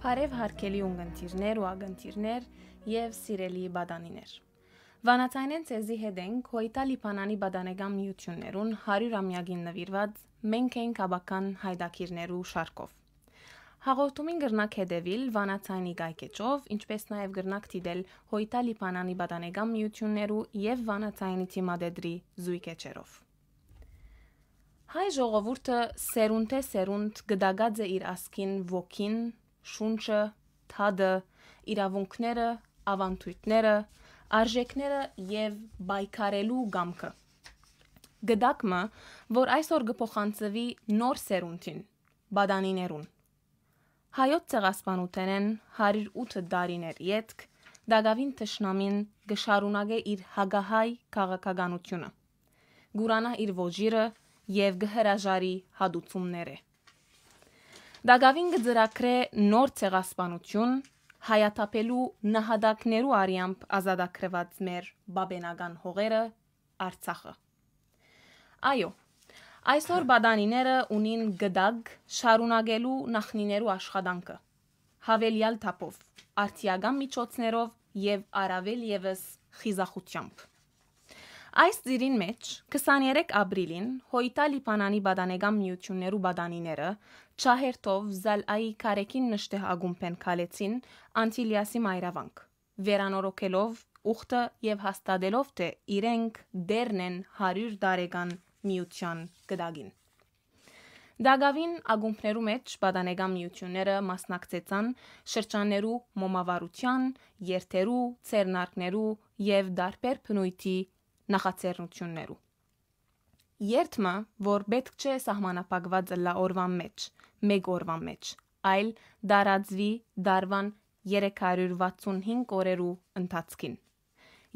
Բարև հարգելի ունգընտիրներ ու ագընտիրներ եւ սիրելի բադանիներ։ Վանացանեն ցեզի հետ ենք Հոյտալի Փանանի բադանեգամ միություններուն 100-ամյակին նվիրված Մենք ենք աբական հայդակիրներու շարքով։ Հաղորդումին գրնակ հետևել Վանացայնի գայքեջով, ինչպես նաև գրնակ դիտել Հոյտալի Փանանի բադանեգամ միություններու եւ Վանացայնի թիմադեդրի զույգեջերով։ Հայ ժողովուրդը սերունդ է սերունդ գդագած է իր ասքին ոգին շունչը, թադը, իրավունքները, ավանդույթները, արժեքները եւ բայկարելու գամքը։ Գդակմը, որ այսօր գփոխանցվի նոր սերունդին, բադանիներուն։ Հայոց ցեղասպանութենեն 108 դարիներ յետք Դագավին Տշնամին գշարունակե իր հագահայ քաղաքականությունը։ Գուրանա իր ոճիրը եւ գհրաժարի հադուցումները։ Դագավին գծրակրե նոր ցեղասպանություն հայաթափելու նահատակներու արիամբ ազատագրված մեր բաբենական հողերը Արցախը։ Այո, այսօր բադանիները ունին գդագ շարունակելու նախնիներու աշխատանքը հավելյալ թափով, արտիական միջոցներով եւ առավել եւս խիզախությամբ։ Այս ծիրին մեջ 23 ապրիլին Հոյտա Լիբանանի Բադանեգամ միություններու բադանիները Չահերտով Զալայի Կարեկին նշտեղ ագումբեն քալեցին Անտիլիասի մայրավանք վերանորոգելով ուխտը եւ հաստատելով թե իրենք դերն են 100 տարեկան միության գդագին Դագավին ագումբներու մեջ բադանեգամ միությունները մասնակցեցան շրջաններու մոմավարության, երթերու, ցերնարկներու եւ դարբեր բնույթի նախաձեռնություններու։ Երթմը, որ պետք չէ սահմանապակված լա օրվան մեջ, մեկ օրվան մեջ, այլ դարածվի դարվան 365 օրերու ընթացքին։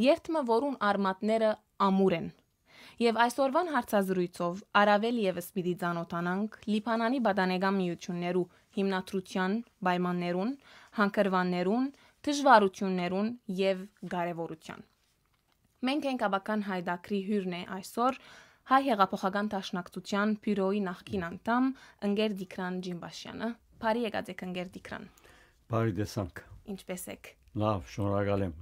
Երթմը, որուն արմատները ամուր են։ Եվ այսօրվան հարցազրույցով արավել եւս պիտի ճանոթանանք Լիբանանի բադանեգամ միություններու հիմնադրության պայմաններուն, հանքրվաններուն, դժվարություններուն եւ կարեւորության։ Մենք ենք աբական հայդակրի հյուրն է այսօր հայ հեղափոխական դաշնակցության բյուրոյի նախկին անդամ Ընգեր Դիկրան Ջիմբաշյանը։ Բարի եկած եք Ընգեր Դիկրան։ Բարի դեսանք։ Ինչպե՞ս եք։ Լավ, շնորհակալ եմ։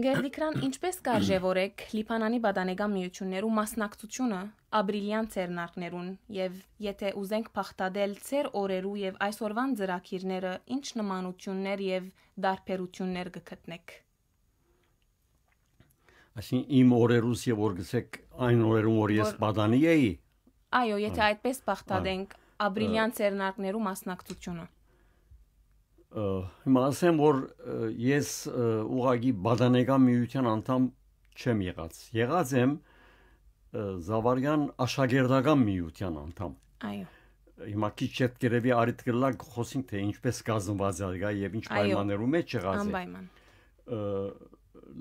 Ընգեր Դիկրան, ինչպե՞ս կարժևորեք Լիբանանի բադանեգան միություններու մասնակցությունը ապրիլյան ծերնարկներուն եւ եթե ուզենք փախտadel ծեր օրերու եւ այսօրվան ծրակիրները ինչ նմանություններ եւ դարբերություններ կգտնեք Այսինքն իմ օրերուս եւ որ գսեք այն օրերում որ ես բադանի էի։ Այո, եթե այդպես բախտadենք ապրիլյան ցերնարկներու մասնակցությունը։ Հիմա ասեմ որ ես ուղագի բադանեկան միության անդամ չեմ եղած։ Եղած եմ Զավարյան աշակերտական միության անդամ։ Այո։ Հիմա քիչ չեք գրեվի արիտ գրլակ խոսենք թե ինչպես կազմված է եւ ինչ պայմաններում է չեղած է։ Անպայման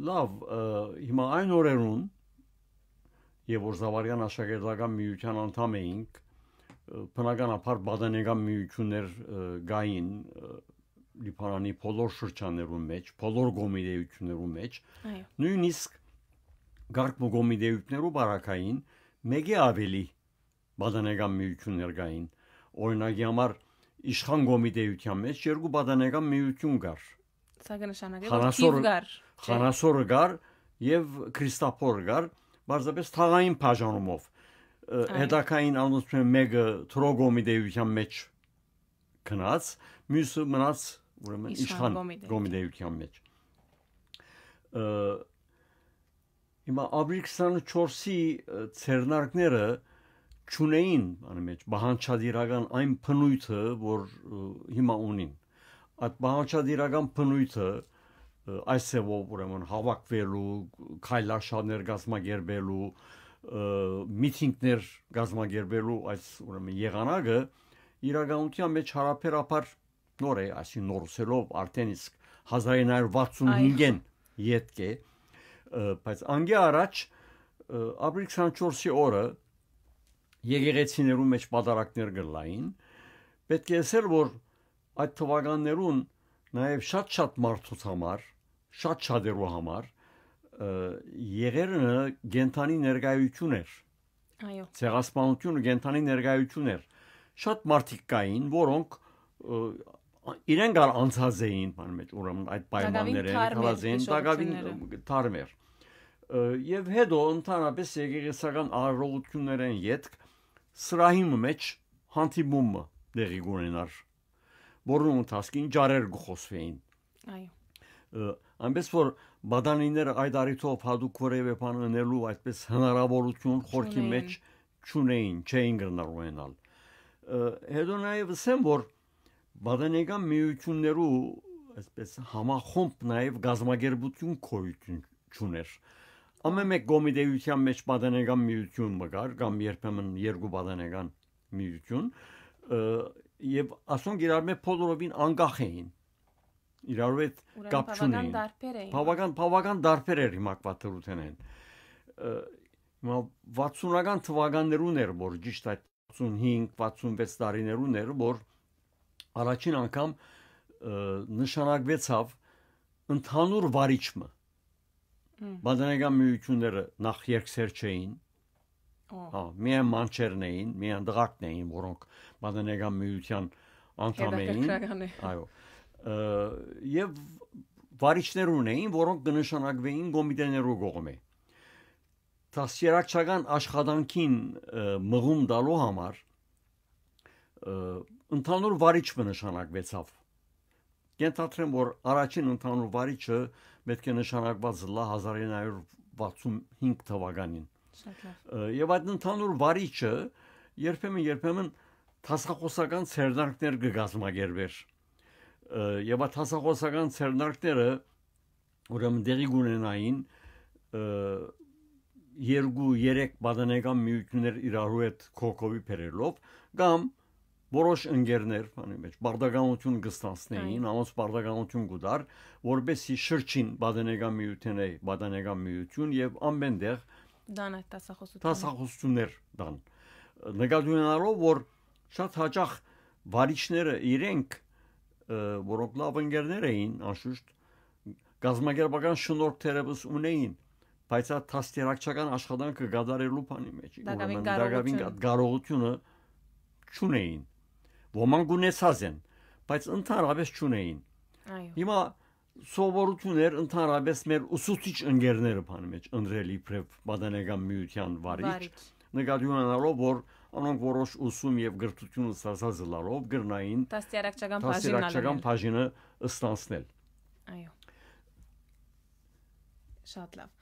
լավ հիմա այն օրերում եւ որ Զավարյան աշակերտական միության անդամ էինք բնականաբար բադանեգան միություններ գային լիբանանի բոլոր շրջաներում մեջ, բոլոր գոմիդեություններում մեջ, նույնիսկ գարկմու գոմիդեություններու բարակային մեկի ավելի բադանեգան միություններ գային։ Օրինակի համար իշխան գոմիդեության մեջ երկու բադանեգան միություն կար։ Սա կնշանակի որ Կիև գար։ Խանասորը գար եւ Քրիստափոր գար, բարձրապես թաղային բաժանումով։ Հետակային անունցում մեկը Տրոգոմի դեյության մեջ քնած, մյուսը մնաց ուրեմն իշխան Գոմի դեյության մեջ։ Հիմա Աբրիքսանը 4-ի ցերնարկները ճունեին անի մեջ բանչադիրական այն փնույթը, որ հիմա ունին այդ բանջարական բնույթը այսևով ուրեմն հավաքվելու, քայլարշավներ գազմագերբելու, միտինգներ գազմագերբելու այս ուրեմն եղանակը իրականության մեջ հարաբերաբար նոր է, այսին նորուսելով արդեն իսկ 1965-ին յետք է, բայց անգի առաջ ապրիլ 24-ի օրը եկեղեցիներու մեջ պատարակներ գլային, պետք է ասել որ այդ թվականներուն նաև շատ-շատ մարդուց համար, շատ շատերու համար եղերնը գենթանի ներկայություն էր։ Այո։ Ցեղասպանությունը գենթանի ներկայություն էր։ Շատ մարդիկ կային, որոնք իրենք ար անցած էին բան մեջ, ուրեմն այդ պայմանները հալազեն, տակավին թարմեր։ Եվ հետո ընդհանրապես եկեղեցական առողություններն յետք սրահի մեջ հանդիպումը դեղի գունենար որոնց ընթացքին ջարեր գխոսվեին։ Այո։ Ամենից որ բադանիները այդ արիթով հadoop որևէ բան անելու այդպես հնարավորություն խորքի մեջ չունեին, չէին գտնալու ենալ։ Հետո նաև ասեմ որ բադանեգան միություններու այսպես համախոմբ նաև գազագերբություն կոյություն չուներ։ Ամեն մեկ գոմի դեյության մեջ բադանեգան միություն մգար կամ երբեմն երկու բադանեգան միություն եւ ասոնք իրար մեջ փոլորովին անկախ էին իրարով այդ կապ չունեին հա։ բավական բավական դարբեր էր հիմա կվաթրութենեն հիմա 60-ական թվականներուն էր որ ճիշտ այդ 65-66 տարիներուն էր որ առաջին անգամ նշանակվեցավ ընդհանուր վարիչը Բադանական միությունները նախ երկսեր չէին Հա, միայն մանչերն էին, միայն դղակն էին, որոնք Մադենեգա միության անդամ էին։ Այո։ Եվ վարիչներ ունեին, որոնք կնշանակվեին գոմիտեներու կողմէ։ Տասերակցական աշխատանքին մղում դալու համար ընդհանուր վարիչ մնշանակվեցավ։ Ենթադրեմ, որ առաջին ընդհանուր վարիչը պետք է նշանակված լա 1965 թվականին Շատ լավ։ Եվ այդ ընդհանուր վարիչը երբեմն երբեմն տասախոսական ցերնարկներ կգազմագերբեր։ Եվ այդ տասախոսական ցերնարկները ուրեմն դերի գունենային երկու երեք բադանեկան միություններ իրարու հետ կոկովի բերելով կամ որոշ ընկերներ բանի մեջ բարդականություն կստանցնեին, ամոց բարդականություն կուտար, որբեսի շրջին բադանեկան միությունն է, բադանեկան միություն եւ ամենտեղ Դան այդ տասախոսություն։ Տասախոսություններ դան։ Նկատի ունենալով, որ շատ հաճախ վարիչները իրենք որոնք լավ ընկերներ էին, անշուշտ գազམ་ագերբական շնորհք թերևս ունեին, բայց այդ տաստերակչական աշխատանքը գադարելու բանի մեջ, ուրեմն դակավին կարողությունը չունեին։ Ոմանք ունեցած են, բայց ընդհանրապես չունեին։ Այո։ Հիմա սովորություններ ընդհանրապես մեր ուսուցիչ ընկերները բան մեջ ընդրել իբրև մատանեգան միության վարիչ նկատյունանալով որ անոնք որոշ ուսում եւ գրթություն ստացած լարով գրնային դաստիարակչական բաժինը դաստիարակչական բաժինը ստանցնել այո շատ լավ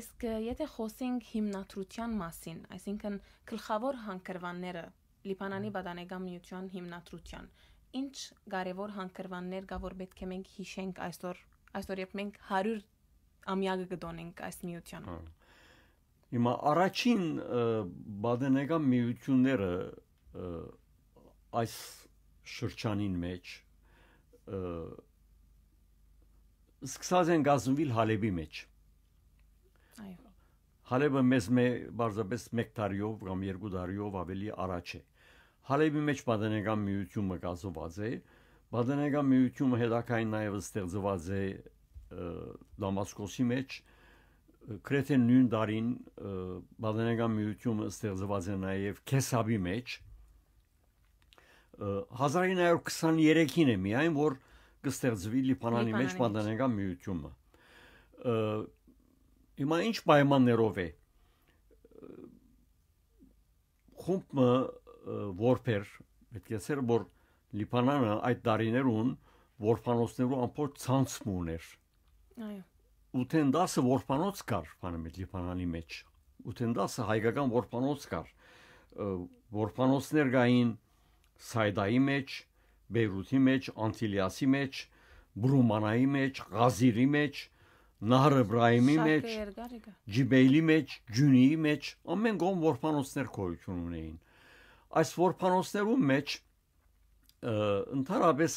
Իսկ եթե խոսենք հիմնադրության մասին, այսինքն գլխավոր հանքրվանները Լիբանանի բադանեգամ միության հիմնադրության, ինչ կարևոր հանգրվաններ կա որ պետք է մենք հիշենք այսօր այսօր երբ մենք 100 ամյակը գտոնենք այս միությանը հա։ հիմա առաջին բադենեգա միությունները այս շրջանին մեջ սկսած են գազնվիլ հալեբի մեջ այո հալեբը մեզ մե բարձրապես մեկ տարիով կամ երկու տարիով ավելի առաջ է Հալեբի մեջ Բադենեգան միությունը կազմված է։ Բադենեգան միությունը հետակային նաև ստեղծված է Դամասկոսի մեջ Կրետե նույն դարին Բադենեգան միությունը ստեղծված է նաև Քեսաբի մեջ 1923-ին է միայն որ կստեղծվի Լիբանանի մեջ Բադենեգան միությունը։ Հիմա ինչ պայմաններով է խումբը որփեր պետք է ասել որ Լիբանանը այդ տարիներուն որփանոցներու ամբողջ ցանցում ուներ այո 8-10 որփանոց կար բանը Լիբանանի մեջ 8-10 հայկական որփանոց կար որփանոցներ գային Սայդայի մեջ Բեյրութի մեջ Անտիլիասի մեջ Բրումանայի մեջ Ղազիրի մեջ Նահր Իբրահիմի մեջ, Ջիբեյլի մեջ, Ջունիի մեջ ամեն գոմ որփանոցներ գոյություն ունեին այս որփանոցներու մեջ ընդհանրապես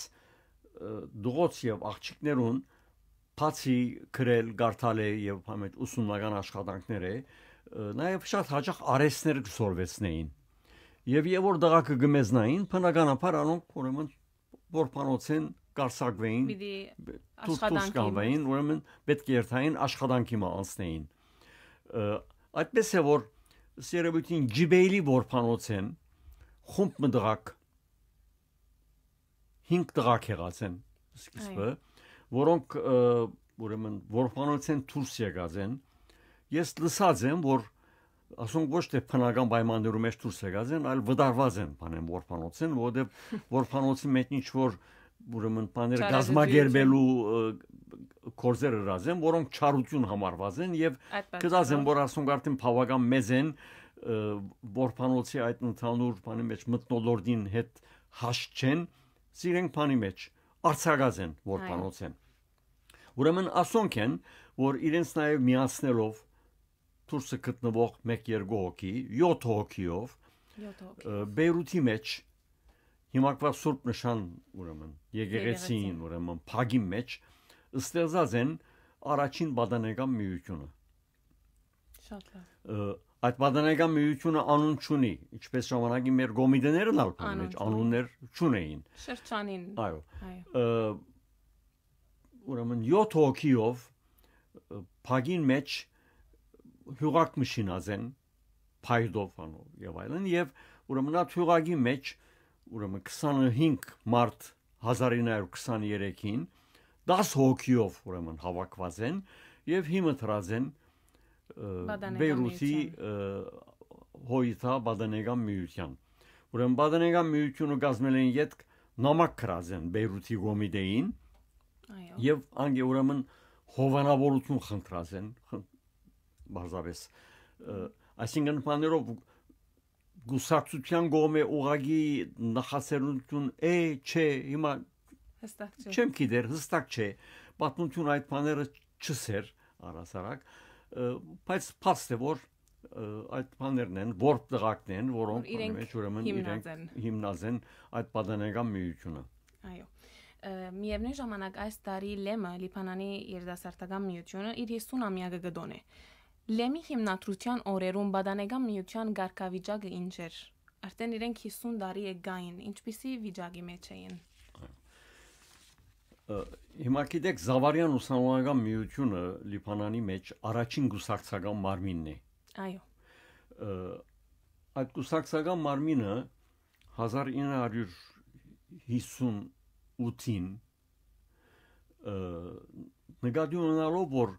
դուղոց եւ աղջիկներուն բացի գրել, գարտալ է եւ համետ ուսումնական աշխատանքներ է, նաեւ շատ հաճախ արեսներ գործորվեցնեին։ Եվ երբ որ դղակը գմեզնային, բնականաբար անոնք ուրեմն որփանոցեն կարսակվեին, աշխատանքային, ուրեմն պետք է երթային աշխատանքի մա անցնեին։ Այդպես է որ Սերեբուտին ջիբեյլի որփանոցեն խումբ մդղակ 5 տղակ եղած են սկիզբը, որոնք ուրեմն որփանոցեն դուրս եկած են։ Ես լսած եմ, որ ասում ոչ թե փնական պայմաններում էս դուրս եկած են, այլ վդարված են բանեմ որփանոցեն, որովհետև որփանոցի մեջ ինչ որ ուրեմն բաներ գազմագերբելու կորզեր հրազ են, որոնք չարություն համարված են եւ գտած են, որ ասում արդեն բավական մեծ են, որփանոցի այդ ընդհանուր բանի մեջ մտնոլորդին հետ հաշ չեն, սիրենք բանի մեջ արցակած են որփանոց են։ Ուրեմն ասոնք են, որ իրենց նաև միացնելով դուրսը գտնվող 1-2 հոգի, 7 հոգիով 7 հոգի Բեյրութի մեջ հիմա կվա Սուրբ նշան ուրեմն եկեղեցին ուրեմն փագի մեջ ստեղծած են առաջին բադանեկան միությունը։ Շատ լավ Այդ պատանեկան միությունը անուն չունի, ինչպես ժամանակի մեր գոմիդներն ալ կան, մեջ անուններ չունեին։ Շրջանին։ Այո։ Այո։ Ուրեմն 7 հոգիով փագին մեջ հյուղակ մշինազեն փայդովանով եւ այլն եւ ուրեմն այդ հյուղակի մեջ ուրեմն 25 մարտ 1923-ին 10 հոգիով ուրեմն հավաքված են եւ հիմը դրած են 1923 Բեյրութի հոյիթա բադանեգան միության։ Ուրեմն բադանեգան միությունը կազմել են յետք նամակ կրազեն Բեյրութի կոմիտեին։ Այո։ Եվ անգե ուրեմն հովանավորություն խնդրազեն բարձավես։ Այսինքն փաներով գուսակցության գոմե ուղագի նախասերություն է, չէ, հիմա հստակ չէ։ Չեմ գիտեր, հստակ չէ։ Պատմություն այդ բաները չսեր, առասարակ, բայց փաստ է որ այդ բաներն են որբ դղակն են որոնք մեջ ուրեմն իրենք հիմնազեն այդ պատանեկան միությունը այո միևնույն ժամանակ այս տարի Լեմը Լիբանանի երիտասարդական միությունը իր 50-ամյակը գտոն է Լեմի հիմնադրության օրերում Բադանեգան միության ղարքավիճակը ինչ էր արդեն իրենք 50 տարի է գային ինչպիսի վիճակի մեջ էին Հիմա գիտեք Զավարյան ուսանողական միությունը Լիբանանի մեջ առաջին գուսակցական մարմինն է։ Այո։ Այդ գուսակցական մարմինը 1958-ին նկատի ունենալով որ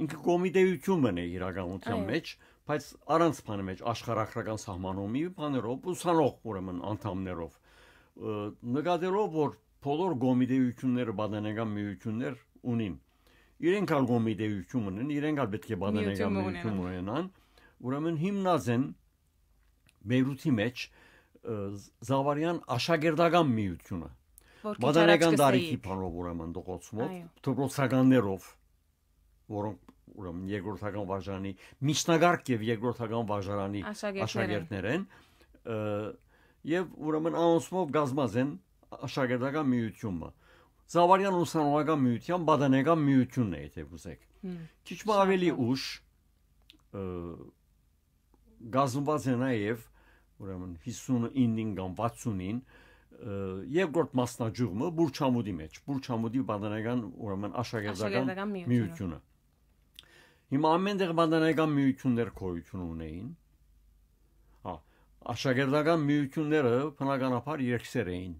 ինքը կոմիտեություն մնե իրականության մեջ, բայց առանց բանի մեջ աշխարհագրական սահմանումի բաներով ուսանող ուրեմն անդամներով նկատելով որ բոլոր գոմիդեյությունները բադանական միություններ ունին։ Իրենք ալ գոմիդեյություն ունեն, իրենք ալ պետք է բադանական միություն ունենան, ուրեմն հիմնած են Բեյրութի մեջ Զավարյան աշակերտական միությունը։ Բադանական դարիքի բանով ուրեմն դողոցումով, դպրոցականներով, որոնք ուրեմն երկրորդական վարժանի միջնագարք եւ երկրորդական վարժարանի աշակերտներ են։ Եվ ուրեմն անոնցով գազմած են աշակերտական միությունը Զավարյան ուսանողական միության բադանեկան միությունն է, եթե ուզեք։ Քիչ ավելի ուշ գազումված է նաև ուրեմն 59-ին կամ 60-ին երկրորդ մասնաճյուղը Բուրչամուդի մեջ, Բուրչամուդի բանդանական ուրեմն աշակերտական միությունը։ Հիմա ամենտեղ բանդանական միություններ կորություն ունեին։ Հա, աշակերտական միությունները բնականաբար երկսեր էին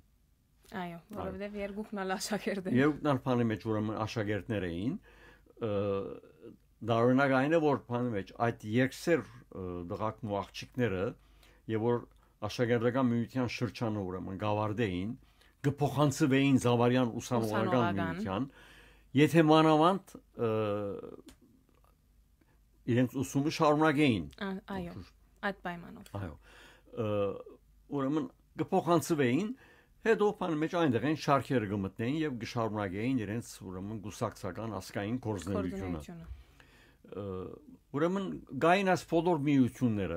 Այո, որովհետև երկուքն ալ աշակերտ են։ Երկուքն ալ փանի մեջ ուրեմն աշակերտներ էին։ Դա օրինակ այն է, որ փանի մեջ այդ երկսեր դղակն ու աղջիկները, եւ որ աշակերտական միության շրջանը ուրեմն գավարդեին, գփոխանցվեին Զավարյան ուսանողական միության։ Եթե մանավանդ իրենց ուսումը շարունակեին։ Այո, այդ պայմանով։ Այո։ Ուրեմն գփոխանցվեին, Հետո բան մեջ այնտեղ են շարքերը գմտնեին եւ գշարունակեին իրենց ուրեմն գուսակցական ասկային կորզնելիությունը։ Ուրեմն գային աս փոլոր միությունները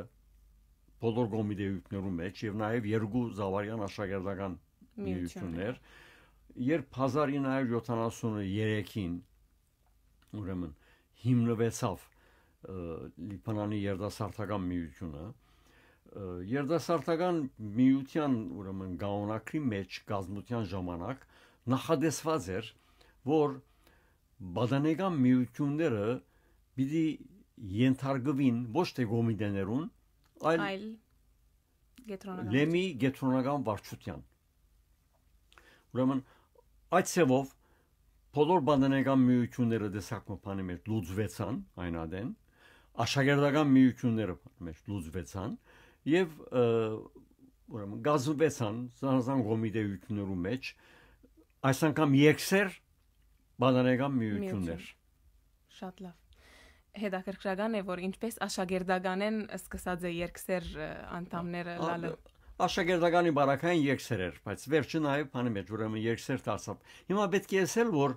փոլոր գոմիդեյություններում մեջ եւ նաեւ երկու զավարյան աշակերտական միություններ, երբ 1973-ին ուրեմն հիմնվեցավ Լիբանանի երդասարտական միությունը, երդասարտական միության ուրեմն գաոնակի մեջ գազմության ժամանակ նախադեсված էր որ բադանեգան միությունները պիտի ենթարկվին ոչ թե գոմիդեներուն այլ այլ գետրոնական լեմի գետրոնական վարչության ուրեմն այդ ծևով բոլոր բադանեգան միությունները դեսակոպանի մեջ լուծվեցան այնադեն աշակերտական միությունները մեջ լուծվեցան եւ ուրեմն գազուվեցան զանզան կոմիտեություններու մեջ այս անգամ երկսեր բանանեկան միություններ շատ լավ հետաքրքրական է որ ինչպես աշակերտականեն սկսած է երկսեր անդամները լալը աշակերտականի բարակային երկսեր էր բայց վերջը նաև բանի մեջ ուրեմն երկսեր դարձավ հիմա պետք է ասել որ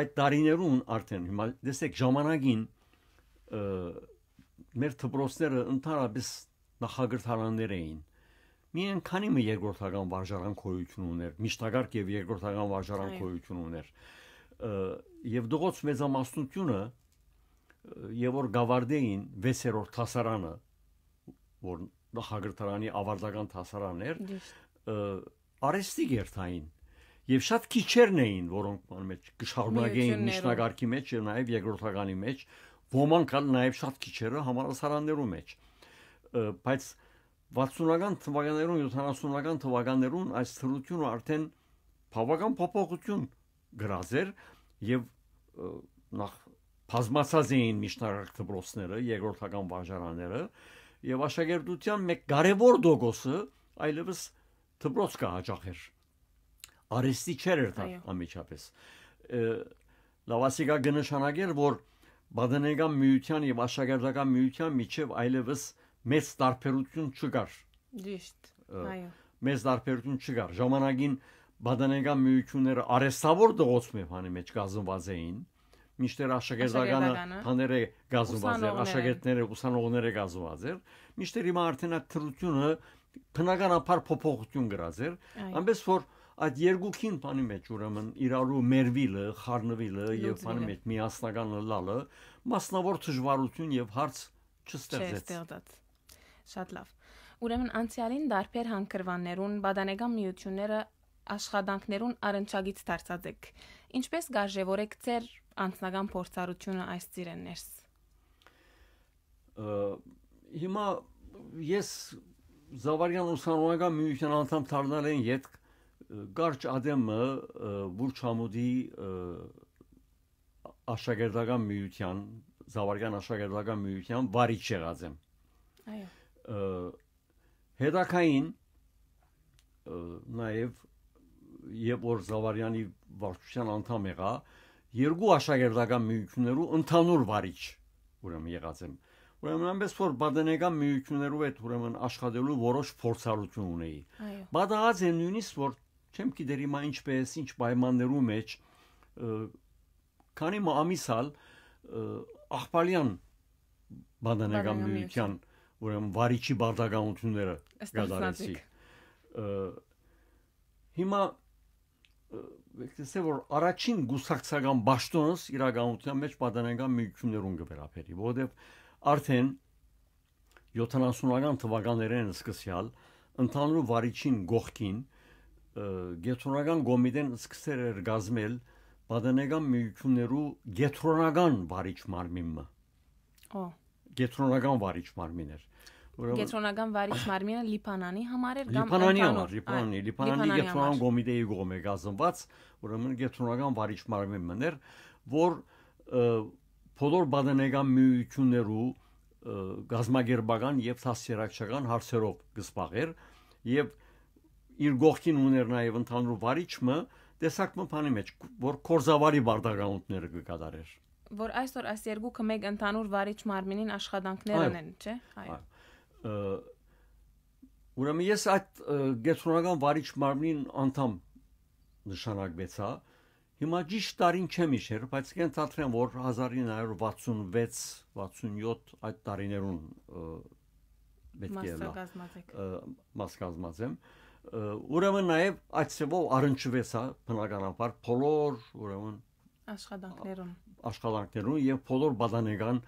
այդ տարիներուն արդեն հիմա դեսեք ժամանակին մեր դպրոցները ընդհանրապես նախագրթարաններ էին։ Մի քանի մի երկրորդական վարժարան քոյություն ուներ, միշտագարկ եւ երկրորդական վարժարան քոյություն ուներ։ Եվ դողոց մեծամասնությունը եւ որ գավարդեին 6-րդ հասարանը, որ նախագրթարանի ավարտական հասարան էր, արեստի գերթային Եվ շատ քիչերն էին, որոնք ման մեջ գշարունակեին միջնակարգի մեջ եւ նաեւ երկրորդականի մեջ, ոմանք կան նաեւ շատ քիչերը համալսարաններում մեջ։ Ա, բայց 60-ական թվականներում 70-ական թվականներում այս թրությունը արդեն բավական փոփոխություն գրած էր եւ նախ բազմացած էին միջնարարք դպրոցները, երկրորդական վարժարանները եւ աշակերտության մեկ կարևոր դոգոսը այլևս դպրոց կհաճախեր։ Արեստի չեր էր դա ամիջապես։ Լավասիկա գնշանակել, որ Բադենեգան միության եւ աշակերտական միության միջև այլևս այլ մեծ տարբերություն չկար։ Ճիշտ։ Այո։ Մեծ տարբերություն չկար։ Ժամանակին բադանեգան միությունները արեստավոր դողոցում եւ հանի մեջ գազնված էին։ Միշտեր աշակերտականը թաները գազնված էր, աշակերտները ուսանողները գազնված էր։ Միշտեր հիմա արդեն այդ թրությունը բնականաբար փոփոխություն գրած էր, ամենս որ այդ երկուքին բանի մեջ ուրեմն իրարու մերվիլը, խառնվիլը եւ բանի մեջ միասնականը լալը մասնավոր դժվարություն եւ հարց չստեղծեց։ Չստեղծած։ Շատ լավ։ Ուրեմն անցյալին դարբեր հանքրվաններուն, բադանեգամ միությունները աշխատանքներուն առնչագից դարձած եք։ Ինչպես կարևորեք ձեր անձնական փորձառությունը այս ծիրեններս։ Հիմա ես Զավարյան ուսանողական միության անդամ դառնալ են իդ Գարչ Ադեմը Բուրչամուդի աշակերտական միության Զավարյան աշակերտական միության վարիչ եղած եմ։ Այո հետակային նաև երբ որ Զավարյանի վարչության անդամ եղա, երկու աշակերտական միություններու ընդհանուր վարիչ ուրեմն եղած եմ։ Ուրեմն ամենից որ բադենեկան միություններով այդ ուրեմն աշխատելու որոշ փորձառություն ունեի։ Բադահաց եմ նույնիսկ որ չեմ գիտեր հիմա ինչպես, ինչ պայմաններում մեջ քանի մամիսալ աղբալյան բադենեկան միության ուրեմն վարիչի բարդագանությունները գազարեցի։ Հիմա եկեցե որ առաջին գուսակցական ճշտոնս իրականության մեջ պատանական միություններուն կվերապերի, որովհետև արդեն 70-ական թվականներին սկսյալ ընդհանուր վարիչին գողքին գետրոնական գոմիդեն սկսեր էր գազմել պատանական միություններու գետրոնական վարիչ մարմինը։ Օ գետրոնական վարիչ մարմին էր Կետրոնական վարից մարմինը լիփանանի համար էր կամ լիփանանի համար, լիփանանի, լիփանանի գետրոնական կոմիտեի կողմը գազնված, ուրեմն գետրոնական վարիչ մարմինն էր, որ բոլոր բադենեգան միություններու գազմագերբական եւ հասարակական հարցերով գսպաղեր եւ իր գողքին ուներ նաեւ ընդհանուր վարիչը տեսակմը բանի մեջ որ կորզավարի բարդագանունները կկատարեր որ այսօր այս երկու կմեկ ընդհանուր վարիչ մարմինին աշխատանքներն են, չէ՞։ Այո։ Ուրեմն ես այդ գետրոնական վարիչ մարմնին անդամ նշանակվեցա։ հա։ Հիմա ճիշտ տարին չեմ իհեր, բայց կենթաթրեմ, որ 1966-67 այդ տարիներուն պետք է լա։ Մասկազմած եմ։ Ուրեմն նաև այդ ծավալ առնչվեցա հա, բնականաբար բոլոր, ուրեմն աշխատանքներուն աշխատանքներուն եւ բոլոր բադանեգան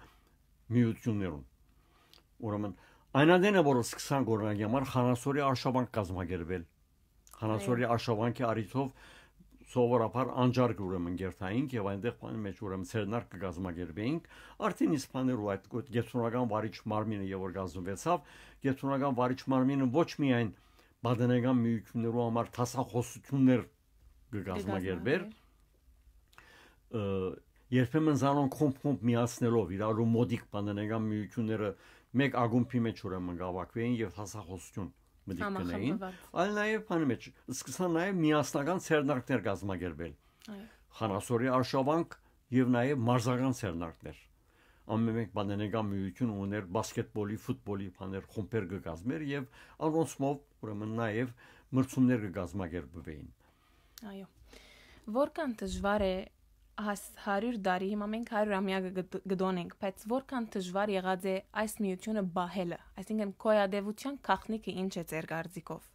միություններուն ուրեմն Այնադենը որ սկսան գորնագի համար Խանասորի արշավանք կազմակերպել։ Խանասորի արշավանքի արիթով սովորաբար անջարկ ուրեմն գերտայինք եւ այնտեղ բանի մեջ ուրեմն ցերնարկ կազմակերպեինք արդեն իսպաներու այդ գեցունական վարիչ մարմինը եւ որ գազնվեցավ գեցունական վարիչ մարմինը ոչ միայն բադենեգան միություններու համար տասախոսություններ կգազմակերպեր երբեմն զանոն կոմպոմպ միացնելով իրարու մոդիկ բադենեգան միությունները մեկ ագումբի մեջ ուրեմն գավակվեին եւ հասախոսություն մտիկ գնային, այլ նաեւ բանի մեջ սկսան նաեւ միասնական ցերնակներ կազմակերպել։ Խանասորի արշավանք եւ նաեւ մարզական ցերնակներ։ Ամեն մեկ բանենեգա միություն ուներ բասկետբոլի, ֆուտբոլի բաներ խումբեր կազմեր եւ անոնցմով ուրեմն նաեւ մրցումներ կազմակերպվեին։ Այո։ Որքան դժվար է 100 տարի, հիմա մենք 100-ամյա գդոնենք, բայց որքան դժվար եղած է այս միությունը բահելը, այսինքն կոյադևության քաղտնիկը ինչ է ձեր գարձիկով։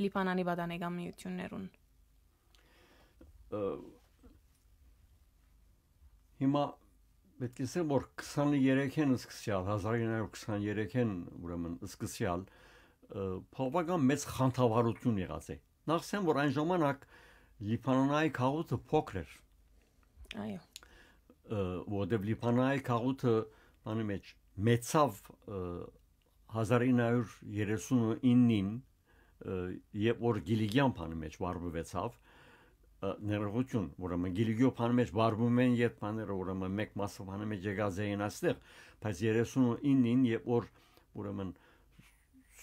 Լիբանանի բադանեգամ միություններուն։ Հիմա պետք է ասեմ, որ 23-ին սկսյալ, 1923-ին ուրեմն սկսյալ փոփական մեծ խանդավառություն եղած է։ Նախ ասեմ, որ այն ժամանակ Լիբանանի քաղաքը փոքր էր Այո։ Որտեւ Լիբանայի քաղուտը բանի մեջ մեծավ 1939-ին երբ որ Գիլիգյան բանի մեջ վարվեցավ ներողություն, ուրեմն Գիլիգյո բանի մեջ վարվում են երբ բաները ուրեմն մեկ մասը բանի մեջ եկած էին այստեղ, բայց 39-ին երբ որ ուրեմն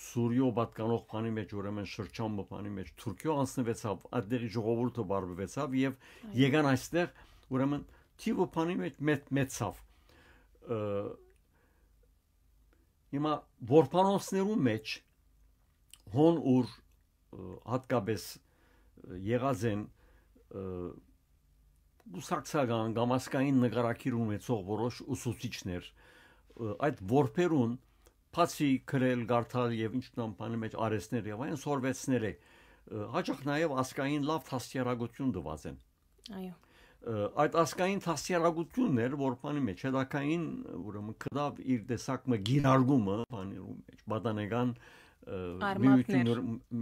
Սուրիո պատկանող բանի մեջ ուրեմն շրջան բանի մեջ Թուրքիա անցնվեցավ, այդտեղի ժողովուրդը բարբվեցավ եւ եկան այստեղ այ Ուրեմն թիվը բանի մեջ մեծավ։ Հիմա որփանոցներու մեջ հոն ուր հատկապես եղած են ուսակցական գամասկային նկարակիր ունեցող որոշ ուսուցիչներ այդ որբերուն բացի քրել գարթալ եւ ինչքան բանի մեջ արեսներ եւ այն սորվեցները հաճախ նաեւ ասկային լավ հասարակություն դված են այո այդ ասկային հասարակությունն էր որ բանի մեջ հետակային ուրեմն կդավ իր դեսակը գիրարգումը բանի մեջ բադանեգան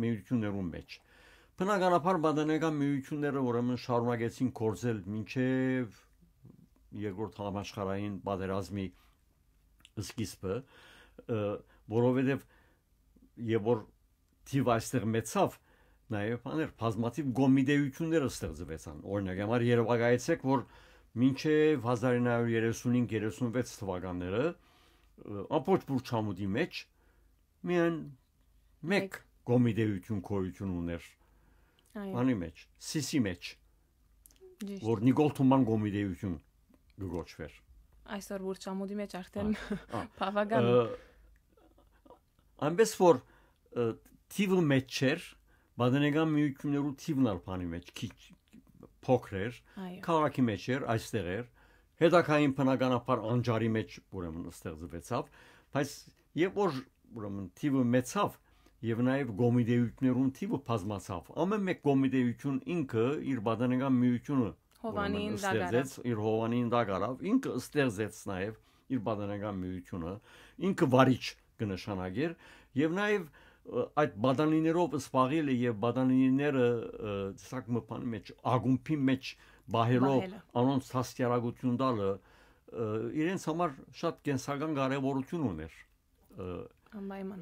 միություններում մեջ բնականաբար բադանեգան միությունները ուրեմն շարունակեցին կորզել մինչև երկրորդ համաշխարհային պատերազմի սկիզբը որովհետև եւ որ թիվ այստեղ մեծավ նաև բաներ բազմաթիվ գոմիդեություններ ստեղծվեցան։ Օրինակ, համար Երևակայեցեք, որ մինչև 1935-36 թվականները ապոչ բուրչամուտի մեջ միայն մեկ գոմիդեություն կորություն ուներ։ Անի մեջ, սիսի մեջ։ Որ Նիկոլ Թուման գոմիդեություն գոչվեր։ Այսօր բուրչամուտի մեջ արդեն բավական Ամենից որ թիվը մեջ չէր, Բադենեգան միություններու թիվն ալփանի մեջ քիչ փոքր էր, քաղաքի մեջ էր, այստեղ էր։ Հետակային բնականաբար անջարի մեջ ուրեմն ստեղծվեցավ, բայց երբ որ ուրեմն թիվը մեծավ, եւ նաեւ գոմիդեյություններուն թիվը բազմացավ։ Ամեն մեկ գոմիդեյություն ինքը իր բադանեգան միությունը Հովանին ստեղծեց, իր Հովանին դակարավ, ինքը ստեղծեց նաեւ իր բադանեգան միությունը, ինքը վարիչ կնշանակեր եւ նաեւ այդ բադանիներով սփաղել է եւ բադանիները սակմփան մեջ ագումբի մեջ բահելով անոնց հաստիարակություն դալը իրենց համար շատ կենսական կարևորություն ուներ անպայման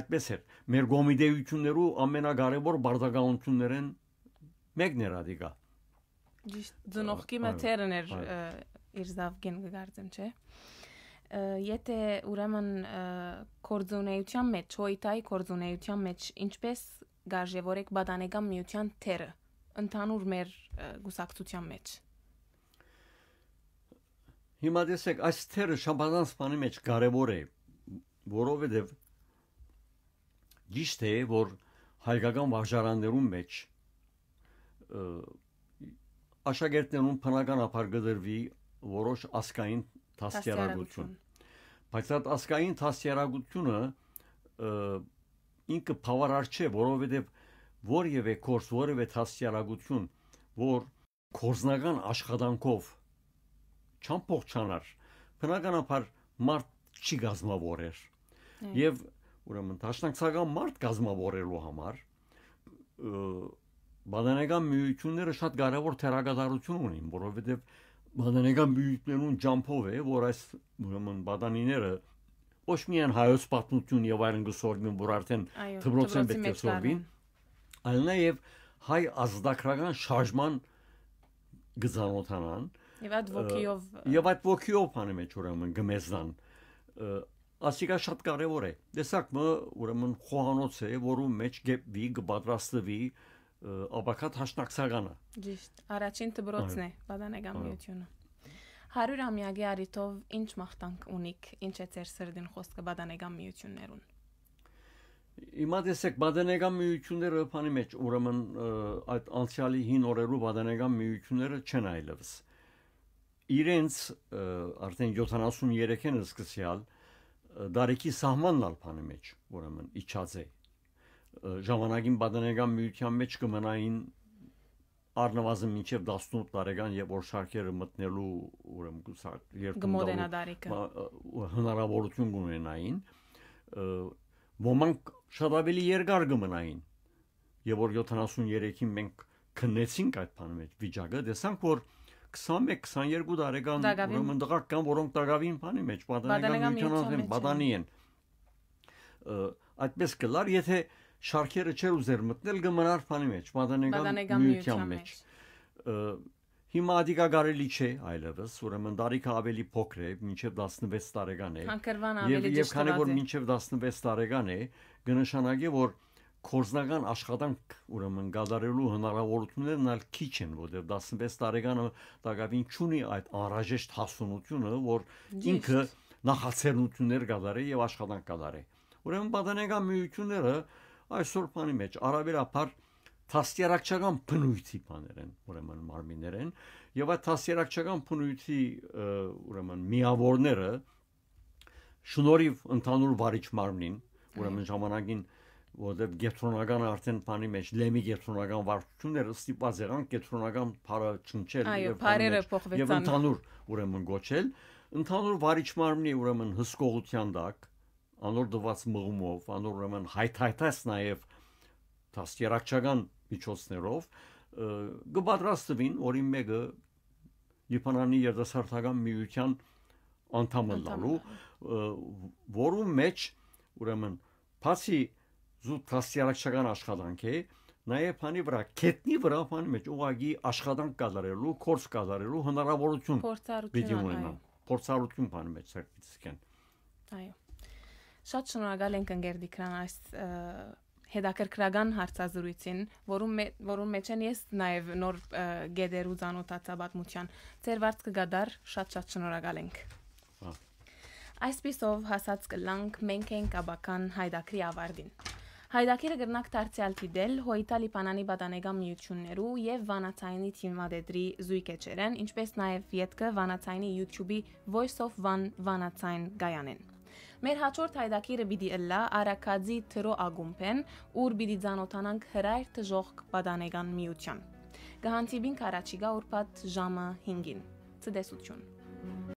այդպես էր մեր գոմիդեություններու ամենակարևոր բարձակաունություններն մեկն էր ադիկա ճիշտ ծնողքի մտերն էր իր զավգին գարցեմ չէ եթե ուրեմն կորձունեության մեջ, հոյտայի կորձունեության մեջ ինչպես գարժևոր է բադանեկան միության թերը ընդհանուր մեր գուսակցության մեջ։ Հիմա դեսեք, այս թերը շաբանան սպանի մեջ կարևոր է, որովհետև ճիշտ է, որ հայկական վարժարաններում մեջ աշակերտներուն բնական ապարգդրվի որոշ ասկային Թասյարագություն։ Բայց այդ ասկային թասյարագությունը ինքը բավարար չէ, որովհետև որևէ կորս, որևէ թասյարագություն, որ կորզնական աշխատանքով չամփոխանար, բնականաբար մարդ չի գազմավորեր։ հա։ Եվ ուրեմն դաշնակցական մարդ գազմավորելու համար բանանական միությունները շատ կարևոր թերակատարություն ունին, որովհետև մադանեգան բյուջեներուն ջամփով է, որ այս ուրեմն բադանիները ոչ միայն հայոց պատմություն եւ այլն գսորմին, որ արդեն թբրոցեն պետք է սորվին, այլ նաեւ հայ ազդակրական շարժման գծանոթանան։ Եվ այդ ոգիով Եվ այդ ոգիով բանի մեջ ուրեմն գմեզան ասիկա շատ կարևոր է։ Դեսակ մը ուրեմն խոհանոց է, որում մեջ գեպվի, կպատրաստվի, գ ապակատ հաշտակցականը։ Ճիշտ, առաջին դբրոցն է բադանեգամիությունը։ 100 ամյակի արիտով ինչ մախտանք ունիք, ինչ է ձեր սրդին խոսքը բադանեգամիություններուն։ Հիմա դեսեք բադանեգամիությունները բանի մեջ, ուրեմն այդ անցյալի հին օրերու բադանեգամիությունները չեն այլևս։ Իրենց արդեն 73-ին սկսյալ դարիքի սահմանն ալփանի մեջ, ուրեմն իջած է ժամանակին բադենեգան միության մեջ կմնային առնվազն մինչև 18 տարեկան եւ օրշարքերը մտնելու ուրեմն գուսակ երբ հնարավորություն ունենային ոմանք շատ ավելի երկար կմնային եւ որ 73-ին մենք քննեցինք այդ բանի մեջ վիճակը տեսանք որ 21-22 տարեկան ուրեմն դղակ կան որոնք տակավին բանի մեջ բադանական միության բադանի են այդպես կլար եթե շարքերը չեր ուզեր մտնել գմնար փանի մեջ, մադանեգան միության մեջ։ Հիմա ադիկա գարելի չէ այլևս, ուրեմն դարիքը ավելի փոքր է, մինչև 16 տարեկան է։ Հանկարծ ավելի ճիշտ։ Եվ քանի որ մինչև 16 տարեկան է, կնշանակի որ կորզնական աշխատանք ուրեմն գադարելու հնարավորություններն այլ քիչ են, որտեղ 16 տարեկանը տակավին չունի այդ անհրաժեշտ հասունությունը, որ ինքը նախաձեռնություններ գադարի եւ աշխատանք գադարի։ Ուրեմն պատանեկան միությունները այսօր բանի մեջ արաբերապար Թասերակչական բնույթի բաներ են, ուրեմն մարմիններ են, եւ այդ թասերակչական բնույթի ուրեմն միավորները շնորհիվ ընդհանուր վարիչ մարմնին, ուրեմն ժամանակին որտեղ գետրոնական արդեն բանի մեջ լեմի գետրոնական վարչությունները ստիպած եղան գետրոնական փարը ճնչել եւ ընդհանուր ուրեմն գոչել, ընդհանուր վարիչ մարմնի ուրեմն հսկողության դակ, անոր դված մղումով, անոր ուրեմն հայթայթաս նաև դաստիարակչական միջոցներով գպատրաստվին օրի մեկը Լիբանանի երիտասարդական միության անդամը լալու, որում մեջ ուրեմն բացի զուտ դաստիարակչական աշխատանք է, նաև հանի վրա կետնի վրա հանի մեջ ուղագի աշխատանք կատարելու, կորս կատարելու հնարավորություն։ Փորձառություն։ Պիտի ունենան։ Փորձառություն բանի մեջ սերտիցքեն։ Այո։ Շատ շնորհակալ ենք ընկեր Դիքրան այս հետաքրքրական հարցազրույցին, որում որում մեջ են ես նաև նոր գեդեր ու ցանոթացա պատմության։ Ձեր վարձ կգադար, շատ-շատ շնորհակալ ենք։ Այսպիսով հասած կլանք մենք ենք աբական հայդակրի ավարդին։ Հայդակիրը գրնակ դարձյալ դիդել հոյտալի պանանի բադանեգամ միություններու եւ վանացայինի թիմադեդրի զույգեջերեն, ինչպես նաեւ յետքը վանացայինի YouTube-ի Voice of Van վանացայն գայանեն։ Մեր հաջորդ հայդակիրը բիդի ըլլա Արաքաձի թրո ագումբեն, ուր բիդի ցանոթանանք հրայր թժող կպատանեգան միության։ Գահանտիբին կարաչիգա ուրբաթ ժամը 5-ին։ Ցտեսություն։